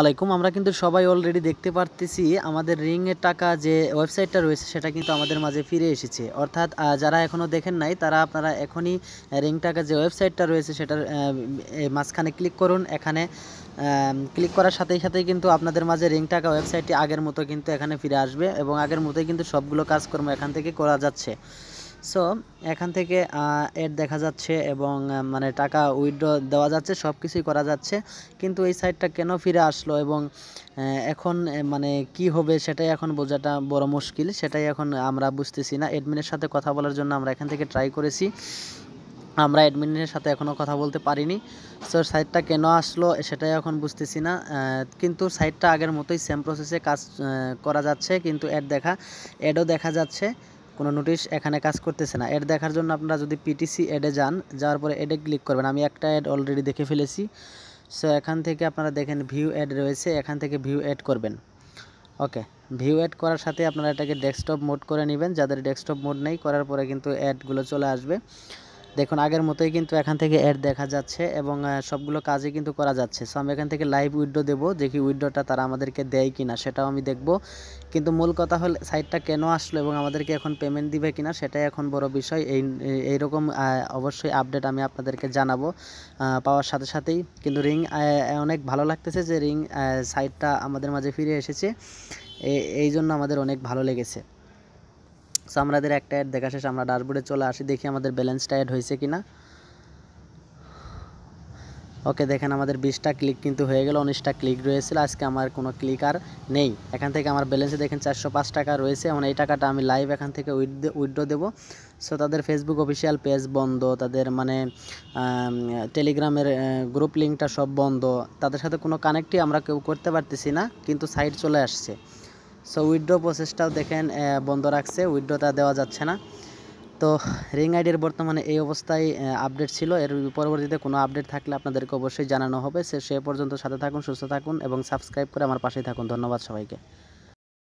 আলাইকুম আমরা কিন্তু সবাই অলরেডি দেখতে পারতেছি আমাদের রিংয়ের টাকা যে ওয়েবসাইটটা রয়েছে সেটা কিন্তু আমাদের মাঝে ফিরে এসেছে অর্থাৎ যারা এখনও দেখেন নাই তারা আপনারা এখনই রিং টাকা যে ওয়েবসাইটটা রয়েছে সেটার মাঝখানে ক্লিক করুন এখানে ক্লিক করার সাথেই সাথেই কিন্তু আপনাদের মাঝে রিং টাকা ওয়েবসাইটটি আগের মতো কিন্তু এখানে ফিরে আসবে এবং আগের মতোই কিন্তু সবগুলো কাজকর্ম এখান থেকে করা যাচ্ছে সো এখান থেকে এড দেখা যাচ্ছে এবং মানে টাকা উইথড্র দেওয়া যাচ্ছে সব কিছুই করা যাচ্ছে কিন্তু এই সাইটটা কেন ফিরে আসলো এবং এখন মানে কি হবে সেটাই এখন বোঝাটা বড় মুশকিল সেটাই এখন আমরা বুঝতেছি না অ্যাডমিনের সাথে কথা বলার জন্য আমরা এখান থেকে ট্রাই করেছি আমরা অ্যাডমিনের সাথে এখনও কথা বলতে পারিনি সো সাইটটা কেন আসলো সেটাই এখন বুঝতেছি না কিন্তু সাইটটা আগের মতোই সেম প্রসেসে কাজ করা যাচ্ছে কিন্তু অ্যাড দেখা অ্যাডও দেখা যাচ্ছে কোনো নোটিশ এখানে কাজ করতেছে না এড দেখার জন্য আপনারা যদি পিটিসি এডে যান যাওয়ার পরে এডে ক্লিক করবেন আমি একটা এড অলরেডি দেখে ফেলেছি সো এখান থেকে আপনারা দেখেন ভিউ অ্যাড রয়েছে এখান থেকে ভিউ অ্যাড করবেন ওকে ভিউ অ্যাড করার সাথে আপনারা এটাকে ডেস্কটপ মোড করে নেবেন যাদের ডেস্কটপ মোড নেই করার পরে কিন্তু অ্যাডগুলো চলে আসবে দেখুন আগের মতোই কিন্তু এখান থেকে অ্যাড দেখা যাচ্ছে এবং সবগুলো কাজই কিন্তু করা যাচ্ছে সো আমি এখান থেকে লাইভ উইডো দেবো দেখি উইডোটা তারা আমাদেরকে দেয় কিনা সেটাও আমি দেখব কিন্তু মূল কথা হল সাইটটা কেন আসলো এবং আমাদেরকে এখন পেমেন্ট দিবে কিনা সেটাই এখন বড় বিষয় এই এইরকম অবশ্যই আপডেট আমি আপনাদেরকে জানাবো পাওয়ার সাথে সাথেই কিন্তু রিং অনেক ভালো লাগতেছে যে রিং সাইটটা আমাদের মাঝে ফিরে এসেছে এই জন্য আমাদের অনেক ভালো লেগেছে সো আমাদের একটা অ্যাড দেখা শেষ আমরা ডাশবোর্ডে চলে আসি দেখি আমাদের ব্যালেন্সটা অ্যাড হয়েছে কি না ওকে দেখেন আমাদের বিশটা ক্লিক কিন্তু হয়ে গেল উনিশটা ক্লিক রয়েছিল আজকে আমার কোনো ক্লিক আর নেই এখান থেকে আমার ব্যালেন্সে দেখেন চারশো পাঁচ টাকা রয়েছে এবং এই টাকাটা আমি লাইভ এখান থেকে উইড্রো দেবো সো তাদের ফেসবুক অফিসিয়াল পেজ বন্ধ তাদের মানে টেলিগ্রামের গ্রুপ লিঙ্কটা সব বন্ধ তাদের সাথে কোনো কানেক্টই আমরা কেউ করতে পারতেছি না কিন্তু সাইট চলে আসছে সো উইড্রো প্রসেসটাও দেখেন বন্ধ রাখছে উইড্রোটা দেওয়া যাচ্ছে না তো রিং আইডির বর্তমানে এই অবস্থায় আপডেট ছিল এর পরবর্তীতে কোনো আপডেট থাকলে আপনাদেরকে অবশ্যই জানানো হবে সে সে পর্যন্ত সাথে থাকুন সুস্থ থাকুন এবং সাবস্ক্রাইব করে আমার পাশেই থাকুন ধন্যবাদ সবাইকে